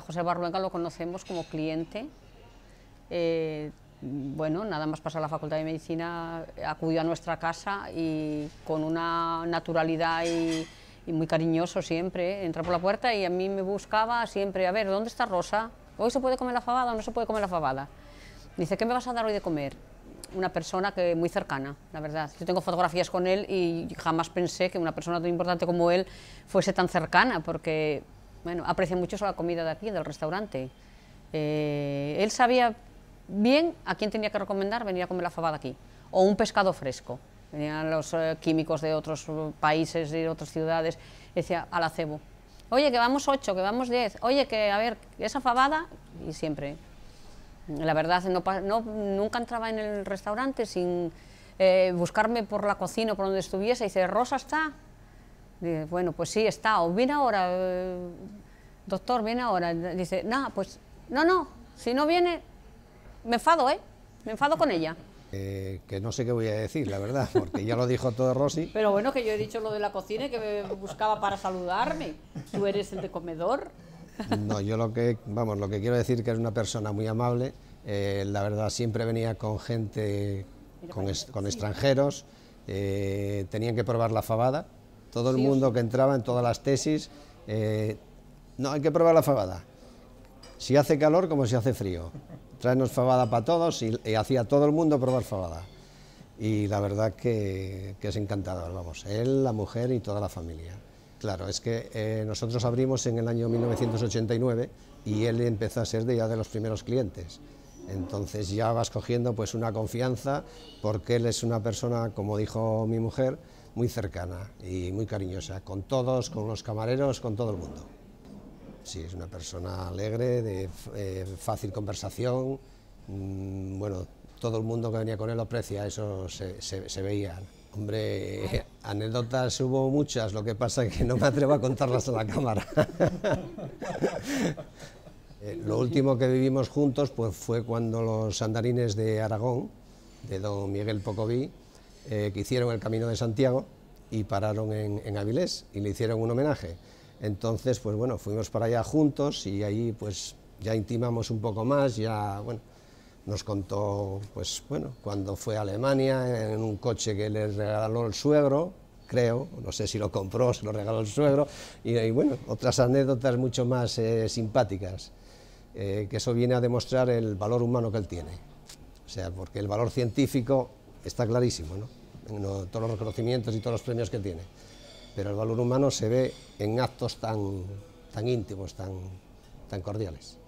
José Barruenga lo conocemos como cliente. Eh, bueno, nada más pasar la Facultad de Medicina, acudió a nuestra casa y con una naturalidad y, muy cariñoso siempre, ¿eh? entra por la puerta y a mí me buscaba siempre, a ver, ¿dónde está Rosa? ¿Hoy se puede comer la fabada o no se puede comer la fabada? Dice, ¿qué me vas a dar hoy de comer? Una persona que muy cercana, la verdad. Yo tengo fotografías con él y jamás pensé que una persona tan importante como él fuese tan cercana, porque bueno, aprecia mucho la comida de aquí, del restaurante. Eh, él sabía bien a quién tenía que recomendar venir a comer la fabada aquí, o un pescado fresco. Venían los eh, químicos de otros eh, países, de otras ciudades, decía, la cebo, Oye, que vamos ocho, que vamos diez. Oye, que a ver, esa fabada, y siempre. La verdad, no, nunca entraba en el restaurante sin buscarme por la cocina o por donde estuviese y dice, Rosa está, Dice, bueno, pues sí, está, o viene ahora, eh, doctor, viene ahora. Dice, no, pues no, no, si no viene, me enfado, ¿eh? Me enfado con ella. que no sé qué voy a decir, la verdad, porque ya lo dijo todo Rosy. Pero bueno, que yo he dicho lo de la cocina y que me buscaba para saludarme. Tú eres el de comedor. No, yo lo que, vamos, lo que quiero decir que es una persona muy amable. Eh, la verdad, siempre venía con gente, con, extranjeros. Eh, tenían que probar la fabada, todo el mundo que entraba en todas las tesis, eh, no, hay que probar la fabada. Si hace calor como si hace frío. Traernos fabada para todos y, hacía todo el mundo probar fabada. Y la verdad que, es encantador, vamos, él, la mujer y toda la familia. Claro, es que eh, nosotros abrimos en el año 1989 y él empezó a ser de ya de los primeros clientes. Entonces ya vas cogiendo pues una confianza porque él es una persona, como dijo mi mujer, muy cercana y muy cariñosa, con todos, con los camareros, con todo el mundo. Sí, es una persona alegre, de eh, fácil conversación, mm, bueno, todo el mundo que venía con él lo aprecia, eso se, veía. Hombre, anécdotas hubo muchas, lo que pasa es que no me atrevo a contarlas a la cámara. Eh, lo último que vivimos juntos pues, fue cuando los andarines de Aragón, de don Miguel Pocoví, eh, que hicieron el Camino de Santiago y pararon en, Avilés y le hicieron un homenaje. Entonces, pues bueno, fuimos para allá juntos y ahí pues ya intimamos un poco más, ya, bueno, nos contó, pues bueno, cuando fue a Alemania en un coche que le regaló el suegro, creo, no sé si lo compró, o se lo regaló el suegro, y, bueno, otras anécdotas mucho más eh, simpáticas, eh, que eso viene a demostrar el valor humano que él tiene. O sea, porque el valor científico está clarísimo, ¿no? todos los reconocimientos y todos los premios que tiene. Pero el valor humano se ve en actos tan, íntimos, tan cordiales.